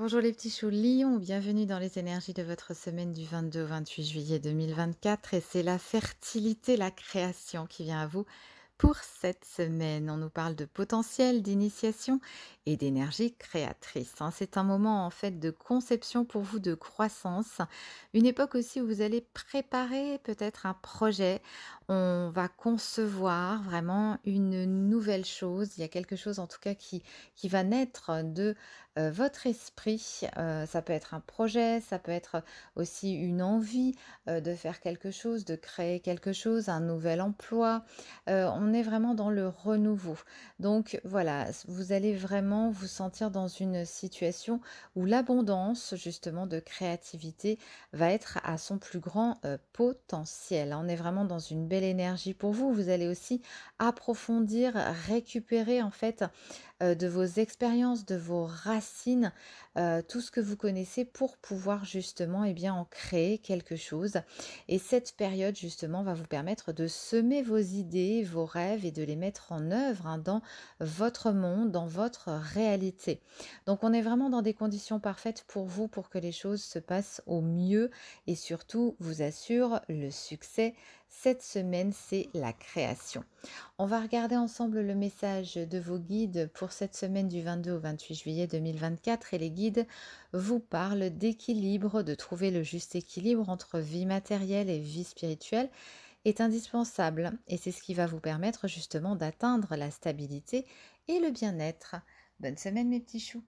Bonjour les petits choux Lyon, bienvenue dans les énergies de votre semaine du 22 au 28 juillet 2024 et c'est la fertilité, la création qui vient à vous pour cette semaine. On nous parle de potentiel, d'initiation et d'énergie créatrice. Hein. C'est un moment en fait de conception pour vous, de croissance. Une époque aussi où vous allez préparer peut-être un projet. On va concevoir vraiment une nouvelle chose. Il y a quelque chose en tout cas qui, qui va naître de euh, votre esprit. Euh, ça peut être un projet, ça peut être aussi une envie euh, de faire quelque chose, de créer quelque chose, un nouvel emploi. on est vraiment dans le renouveau. Donc voilà, vous allez vraiment vous sentir dans une situation où l'abondance justement de créativité va être à son plus grand potentiel. On est vraiment dans une belle énergie pour vous. Vous allez aussi approfondir, récupérer en fait euh, de vos expériences, de vos racines, euh, tout ce que vous connaissez pour pouvoir justement et eh bien, en créer quelque chose. Et cette période justement va vous permettre de semer vos idées, vos rêves et de les mettre en œuvre hein, dans votre monde, dans votre réalité. Donc on est vraiment dans des conditions parfaites pour vous pour que les choses se passent au mieux et surtout vous assure le succès cette semaine, c'est la création. On va regarder ensemble le message de vos guides pour cette semaine du 22 au 28 juillet 2024 et les guides vous parlent d'équilibre, de trouver le juste équilibre entre vie matérielle et vie spirituelle est indispensable et c'est ce qui va vous permettre justement d'atteindre la stabilité et le bien-être. Bonne semaine mes petits choux